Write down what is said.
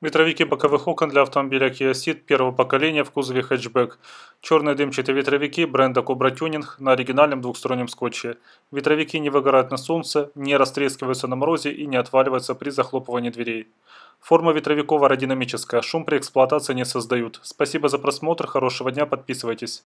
Ветровики боковых окон для автомобиля Kia Ceed первого поколения в кузове хэтчбэк. Черные дымчатые ветровики бренда Cobra Tuning на оригинальном двухстороннем скотче. Ветровики не выгорают на солнце, не растрескиваются на морозе и не отваливаются при захлопывании дверей. Форма ветровиков аэродинамическая, шум при эксплуатации не создают. Спасибо за просмотр, хорошего дня, подписывайтесь.